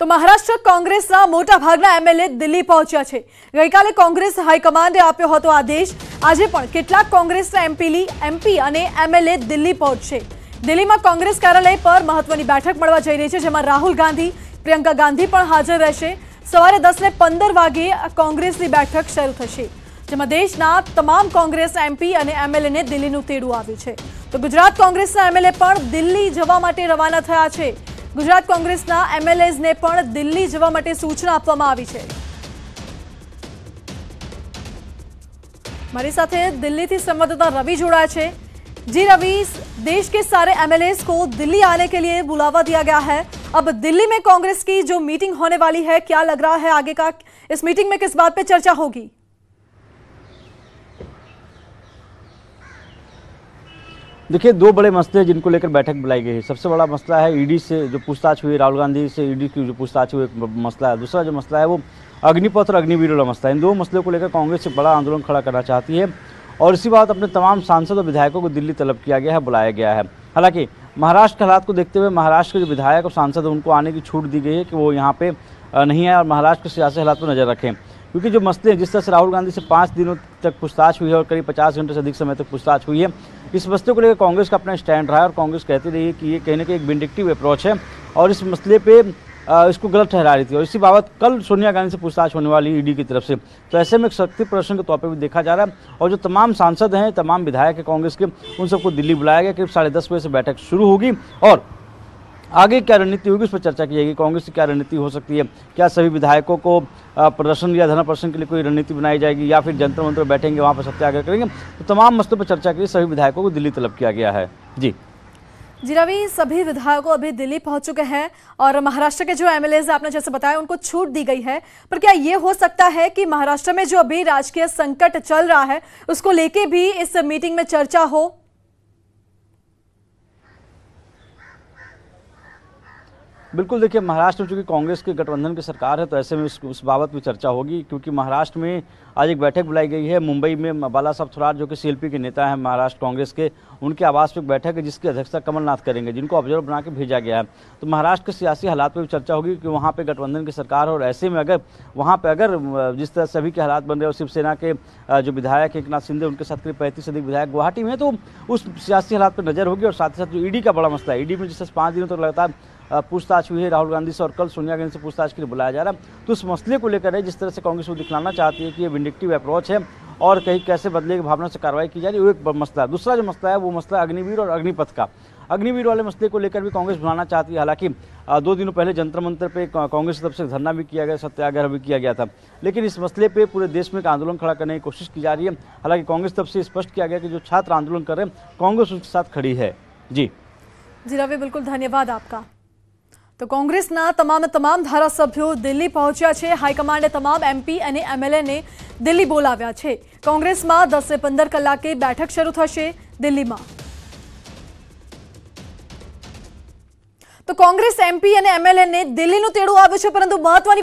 તો મહારાષ્ટ્ર કોંગ્રેસના મોટા મોટાભાગના એમએલએ દિલ્હી પહોંચ્યા છે ગઈકાલે કોંગ્રેસ હાઈકમાન્ડે આપ્યો હતો આદેશ આજે પણ કેટલાક કોંગ્રેસના એમપીલી એમપી અને એમએલએ દિલ્હી પહોંચશે દિલ્હીમાં કોંગ્રેસ કાર્યાલય પર મહત્વની બેઠક મળવા જઈ રહી છે જેમાં રાહુલ ગાંધી પ્રિયંકા ગાંધી પણ હાજર રહેશે સવારે દસને ને પંદર વાગે કોંગ્રેસની બેઠક શરૂ થશે જેમાં દેશના તમામ કોંગ્રેસ એમપી અને એમએલએને દિલ્હીનું તેડું આવ્યું છે તો ગુજરાત કોંગ્રેસના એમએલએ પણ દિલ્હી જવા માટે રવાના થયા છે गुजरात कांग्रेस एमएलएज ने दिल्ली જવા सूचना आप આપવામાં આવી છે મારી संवाददाता रवि जोड़ा છે जी रवि देश के सारे एमएलए को दिल्ली आने के लिए बुलावा दिया गया है अब दिल्ली में कांग्रेस की जो मीटिंग होने वाली है क्या लग रहा है आगे का इस मीटिंग में किस बात पे चर्चा होगी देखिए दो बड़े मसले जिनको लेकर बैठक बुलाई गई है सबसे बड़ा मसला है ईडी से जो पूछताछ हुई राहुल गांधी से ईडी की जो पूछताछ हुई मसला है दूसरा जो मसला है वो अग्निपथ और अग्निवीर वाला मसला है इन दो मसलों को लेकर कांग्रेस एक बड़ा आंदोलन खड़ा करना चाहती है और इसी बात अपने तमाम सांसद और विधायकों को दिल्ली तलब किया गया है बुलाया गया है हालांकि महाराष्ट्र के हालात को देखते हुए महाराष्ट्र के जो विधायक और सांसद उनको आने की छूट दी गई है कि वो यहाँ पे नहीं आए और महाराष्ट्र के सियासी हालात पर नज़र रखें क्योंकि जो मसले हैं जिस तरह से राहुल गांधी से पाँच दिनों तक पूछताछ हुई है और करीब पचास घंटे से अधिक समय तक पूछताछ हुई है इस मसले को लेकर कांग्रेस का अपना स्टैंड रहा है और कांग्रेस कहती रही है कि ये कहने के एक विंडिक्टिव अप्रोच है और इस मसले पर इसको गलत ठहरा रही थी और इसी बाबत कल सोनिया गांधी से पूछताछ होने वाली ईडी की तरफ से तो ऐसे में एक शक्ति प्रदर्शन के तौर पर भी देखा जा रहा है और जो तमाम सांसद हैं तमाम विधायक हैं कांग्रेस के उन सबको दिल्ली बुलाया गया करीब साढ़े दस बजे से बैठक शुरू होगी और आगे क्या रणनीति होगी उस पर चर्चा की जाएगी कांग्रेस की क्या रणनीति हो सकती है क्या सभी विधायकों को प्रदर्शन या धरना प्रदर्शन के लिए कोई रणनीति बनाई जाएगी या फिर जंतर मंत्र बैठेंगे वहाँ पर सत्याग्रह करेंगे तो तमाम मसलों पर चर्चा के लिए सभी विधायकों को दिल्ली तलब किया गया है जी जी रवि सभी विधायकों अभी दिल्ली पहुंच चुके हैं और महाराष्ट्र के जो एमएलए आपने जैसे बताया उनको छूट दी गई है पर क्या ये हो सकता है कि महाराष्ट्र में जो अभी राजकीय संकट चल रहा है उसको लेके भी इस मीटिंग में चर्चा हो बिल्कुल देखिए महाराष्ट्र में चूँकि कांग्रेस के गठबंधन की सरकार है तो ऐसे में उस, बाबत में चर्चा होगी क्योंकि महाराष्ट्र में आज एक बैठक बुलाई गई है मुंबई में बाला साहब थोराट जो कि सीएलपी के नेता हैं महाराष्ट्र कांग्रेस के उनके आवास पर बैठक है जिसकी अध्यक्षता कमलनाथ करेंगे जिनको ऑब्जर्व बना के भेजा गया है तो महाराष्ट्र के सियासी हालात पर भी चर्चा होगी कि वहाँ पर गठबंधन की सरकार और ऐसे में अगर वहाँ पर अगर जिस तरह सभी के हालात बन रहे और शिवसेना के जो विधायक एक नाथ शिंदे उनके साथ करीब पैंतीस अधिक विधायक गुवाहाटी में तो उस सियासी हालात पर नजर होगी और साथ ही साथ जो ईडी e का बड़ा मसला है ईडी e में जिस पाँच दिनों तक लगातार पूछताछ हुई है राहुल गांधी से और कल सोनिया गांधी से पूछताछ के लिए बुलाया जा रहा है तो उस मसले को लेकर है जिस तरह से कांग्रेस को दिखलाना चाहती है कि ये विंडिक्टिव अप्रोच है और कहीं कैसे बदले की भावना से कार्रवाई की जा रही है वो एक मसला है दूसरा जो मसला है वो मसला अग्निवीर और अग्निपथ का अग्निवीर वाले मसले को लेकर भी कांग्रेस बुलाना चाहती है हालांकि दो दिनों पहले जंतर मंत्र पे कांग्रेस की तरफ से धरना भी किया गया सत्याग्रह भी किया गया था लेकिन इस मसले पे पूरे देश में एक आंदोलन खड़ा करने की कोशिश की जा रही है हालांकि कांग्रेस तरफ से स्पष्ट किया गया कि जो छात्र आंदोलन कर रहे हैं कांग्रेस उनके साथ खड़ी है जी जी रवि बिल्कुल धन्यवाद आपका તો કોંગ્રેસના તમામે તમામ ધારાસભ્યો દિલ્હી પહોંચ્યા છે હાઈકમાન્ડે તમામ એમપી અને એમએલએને દિલ્હી બોલાવ્યા છે કોંગ્રેસમાં દસે પંદર કલાકે બેઠક શરૂ થશે દિલ્હીમાં તો કોંગ્રેસ એમપી અને એમએલએને દિલ્હીનું તેડું આવ્યું છે પરંતુ મહત્વની